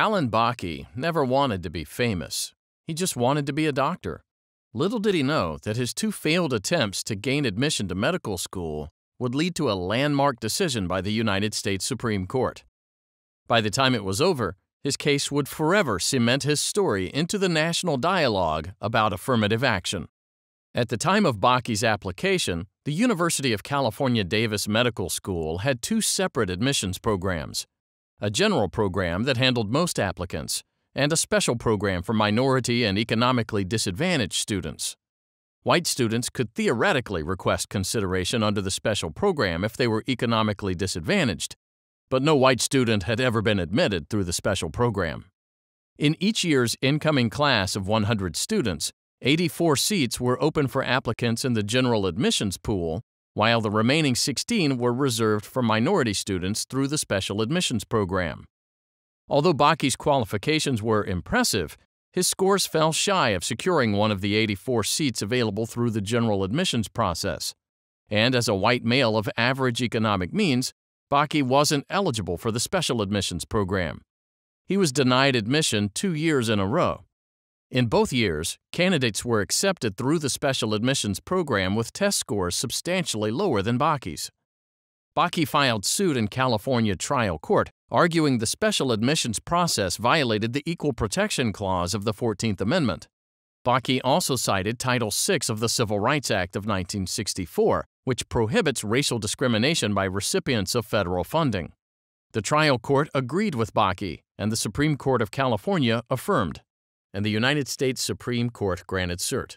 Alan Bakke never wanted to be famous. He just wanted to be a doctor. Little did he know that his two failed attempts to gain admission to medical school would lead to a landmark decision by the United States Supreme Court. By the time it was over, his case would forever cement his story into the national dialogue about affirmative action. At the time of Bakke's application, the University of California Davis Medical School had two separate admissions programs, a general program that handled most applicants, and a special program for minority and economically disadvantaged students. White students could theoretically request consideration under the special program if they were economically disadvantaged, but no white student had ever been admitted through the special program. In each year's incoming class of 100 students, 84 seats were open for applicants in the general admissions pool while the remaining 16 were reserved for minority students through the special admissions program. Although Baki's qualifications were impressive, his scores fell shy of securing one of the 84 seats available through the general admissions process. And as a white male of average economic means, Baki wasn't eligible for the special admissions program. He was denied admission two years in a row. In both years, candidates were accepted through the special admissions program with test scores substantially lower than Baki's. Baki filed suit in California trial court, arguing the special admissions process violated the Equal Protection Clause of the 14th Amendment. Baki also cited Title VI of the Civil Rights Act of 1964, which prohibits racial discrimination by recipients of federal funding. The trial court agreed with Baki, and the Supreme Court of California affirmed and the United States Supreme Court granted cert.